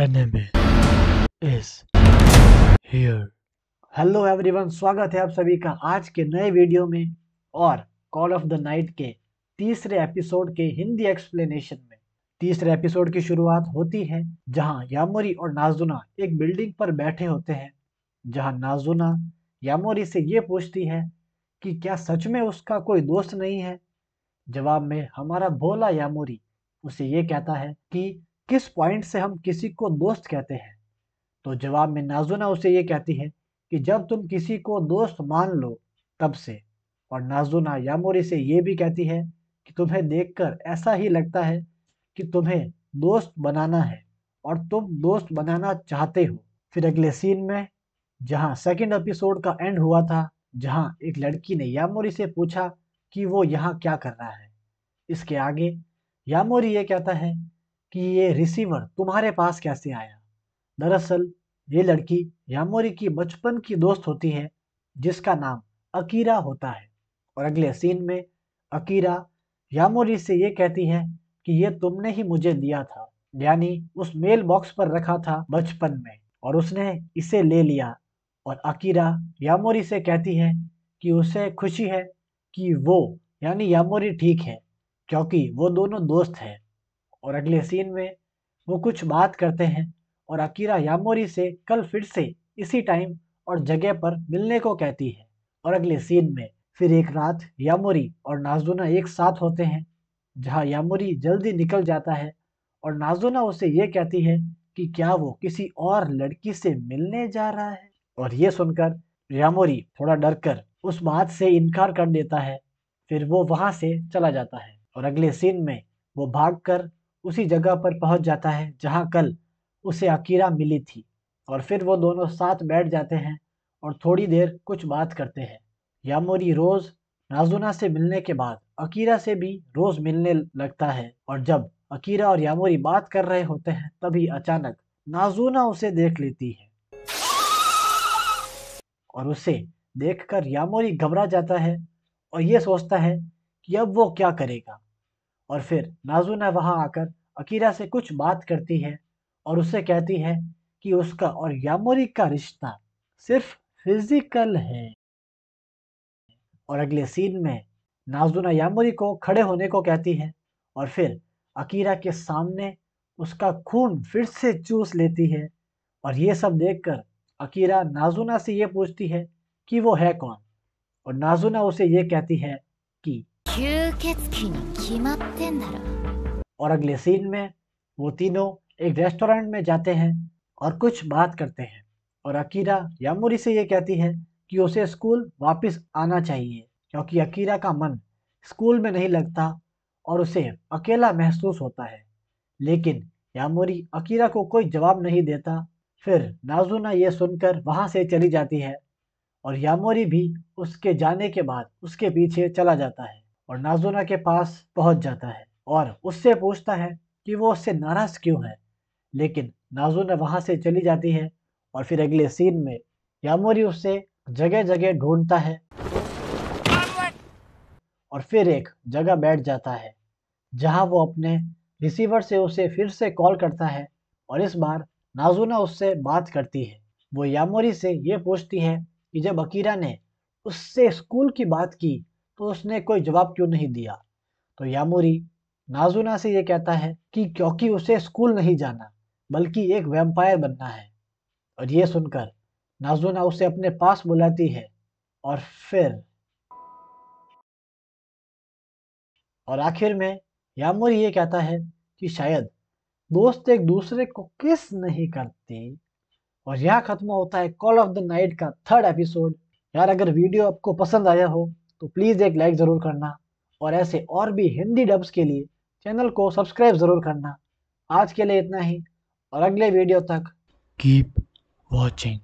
anime is here hello everyone स्वागत है आप सभी का आज के नए वीडियो में और कॉल ऑफ द नाइट के तीसरे एपिसोड के हिंदी एक्सप्लेनेशन में तीसरे एपिसोड की शुरुआत होती है जहां यामोरी और नाजुना एक बिल्डिंग पर बैठे होते हैं जहां नाजुना यामोरी से ये पूछती है कि क्या सच में उसका कोई दोस्त नहीं है जवाब में हमारा भोला यामोरी उसे ये कहता है कि किस पॉइंट से हम किसी को दोस्त कहते हैं तो जवाब में नाजुना उसे ये कहती है कि जब तुम किसी को दोस्त मान लो तब से और नाजुना यामोरी से ये भी कहती है कि तुम्हें देखकर ऐसा ही लगता है कि तुम्हें दोस्त बनाना है और तुम दोस्त बनाना चाहते हो फिर अगले सीन में जहाँ सेकेंड एपिसोड का एंड हुआ था जहाँ एक लड़की ने यामोरी से पूछा कि वो यहाँ क्या कर रहा है इसके आगे यामोरी ये कहता है कि ये रिसीवर तुम्हारे पास कैसे आया दरअसल ये लड़की यामोरी की बचपन की दोस्त होती है जिसका नाम अकीरा होता है और अगले सीन में अकीरा यामोरी से ये कहती है कि ये तुमने ही मुझे दिया था यानी उस मेल बॉक्स पर रखा था बचपन में और उसने इसे ले लिया और अकीरा यामोरी से कहती है कि उसे खुशी है कि वो यानी यामोरी ठीक है क्योंकि वो दोनों दोस्त हैं और अगले सीन में वो कुछ बात करते हैं और अकीरा यामोरी से कल फिर से इसी टाइम और जगह पर मिलने को कहती है और अगले सीन में फिर एक रात यामोरी और नाजुना एक साथ होते हैं जहाँ यामोरी जल्दी निकल जाता है और नाजुना उसे ये कहती है कि क्या वो किसी और लड़की से मिलने जा रहा है और ये सुनकर यामोरी थोड़ा डर कर उस बात से इनकार कर देता है फिर वो वहां से चला जाता है और अगले सीन में वो भागकर उसी जगह पर पहुंच जाता है जहां कल उसे अकीरा मिली थी और फिर वो दोनों साथ बैठ जाते हैं और थोड़ी देर कुछ बात करते हैं यामोरी रोज़ नाजुना से मिलने के बाद अकीरा से भी रोज़ मिलने लगता है और जब अकीरा और यामोरी बात कर रहे होते हैं तभी अचानक नाजुना उसे देख लेती है और उसे देखकर यामोरी घबरा जाता है और ये सोचता है कि अब वो क्या करेगा और फिर नाजुना वहाँ आकर अकीरा से कुछ बात करती है और उसे कहती है कि उसका और यामोरी का रिश्ता सिर्फ फिजिकल है और अगले सीन में नाजुना यामोरी को खड़े होने को कहती है और फिर अकीरा के सामने उसका खून फिर से चूस लेती है और ये सब देखकर अकीरा नाजुना से ये पूछती है कि वो है कौन और नाजुना उसे ये कहती है कि 決まってんだろ और अगले सीन में वो तीनों एक रेस्टोरेंट में जाते हैं और कुछ बात करते हैं और अकीरा यामुरी से ये कहती है कि उसे स्कूल वापस आना चाहिए क्योंकि अकीरा का मन स्कूल में नहीं लगता और उसे अकेला महसूस होता है लेकिन यामुरी अकीरा को कोई जवाब नहीं देता फिर नाजुना ये सुनकर वहाँ से चली जाती है और यामोरी भी उसके जाने के बाद उसके पीछे चला जाता है और नाजुना के पास पहुंच जाता है और उससे पूछता है कि वो उससे नाराज़ क्यों है लेकिन नाजुना वहाँ से चली जाती है और फिर अगले सीन में यामोरी उससे जगह जगह ढूंढता है और फिर एक जगह बैठ जाता है जहाँ वो अपने रिसीवर से उसे फिर से कॉल करता है और इस बार नाजुना उससे बात करती है वो यामोरी से ये पूछती है कि जब अकीरा ने उससे स्कूल की बात की तो उसने कोई जवाब क्यों नहीं दिया तो यामोरी नाजुना से ये कहता है कि क्योंकि उसे स्कूल नहीं जाना बल्कि एक वैम्पायर बनना है और ये सुनकर नाजुना उसे अपने पास बुलाती है और फिर और आखिर में यामोरी ये कहता है कि शायद दोस्त एक दूसरे को किस नहीं करते और यह खत्म होता है कॉल ऑफ द नाइट का थर्ड एपिसोड यार अगर वीडियो आपको पसंद आया हो तो प्लीज़ एक लाइक ज़रूर करना और ऐसे और भी हिंदी डब्स के लिए चैनल को सब्सक्राइब ज़रूर करना आज के लिए इतना ही और अगले वीडियो तक कीप वॉचिंग